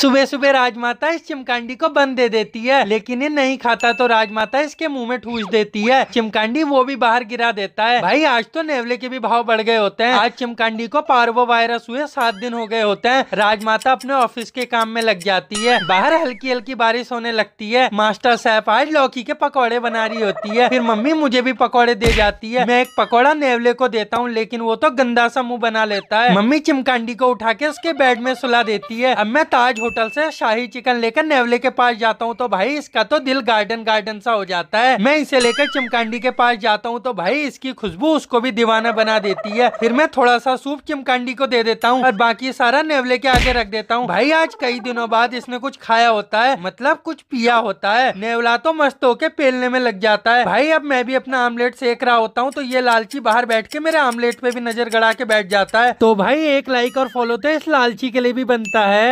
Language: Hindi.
सुबह सुबह राजमाता इस चिमकांडी को बंद दे देती है लेकिन ये नहीं खाता तो राजमाता इसके मुंह में ठूस देती है चिमकांडी वो भी बाहर गिरा देता है भाई आज तो नेवले के भी भाव बढ़ गए होते हैं आज चिमकांडी को पार्वो वायरस हुए सात दिन हो गए होते हैं राजमाता अपने ऑफिस के काम में लग जाती है बाहर हल्की हल्की बारिश होने लगती है मास्टर साहब आज लौकी के पकौड़े बना रही होती है फिर मम्मी मुझे भी पकौड़े दे जाती है मैं एक पकौड़ा नेवले को देता हूँ लेकिन वो तो गंदा सा मुँह बना लेता है मम्मी चिमकांडी को उठा के उसके बेड में सुला देती है अब मैं ताज होटल से शाही चिकन लेकर नेवले के पास जाता हूँ तो भाई इसका तो दिल गार्डन गार्डन सा हो जाता है मैं इसे लेकर चिमकांडी के पास जाता हूँ तो भाई इसकी खुशबू उसको भी दीवाना बना देती है फिर मैं थोड़ा सा सूप चिमकांडी को दे देता हूँ और बाकी सारा नेवले के आगे रख देता हूँ भाई आज कई दिनों बाद इसने कुछ खाया होता है मतलब कुछ पिया होता है नेवला तो मस्त होके पेलने में लग जाता है भाई अब मैं भी अपना आमलेट सेक रहा होता हूँ तो ये लालची बाहर बैठ के मेरे आमलेट पे भी नजर गड़ा के बैठ जाता है तो भाई एक लाइक और फॉलो तो इस लालची के लिए भी बनता है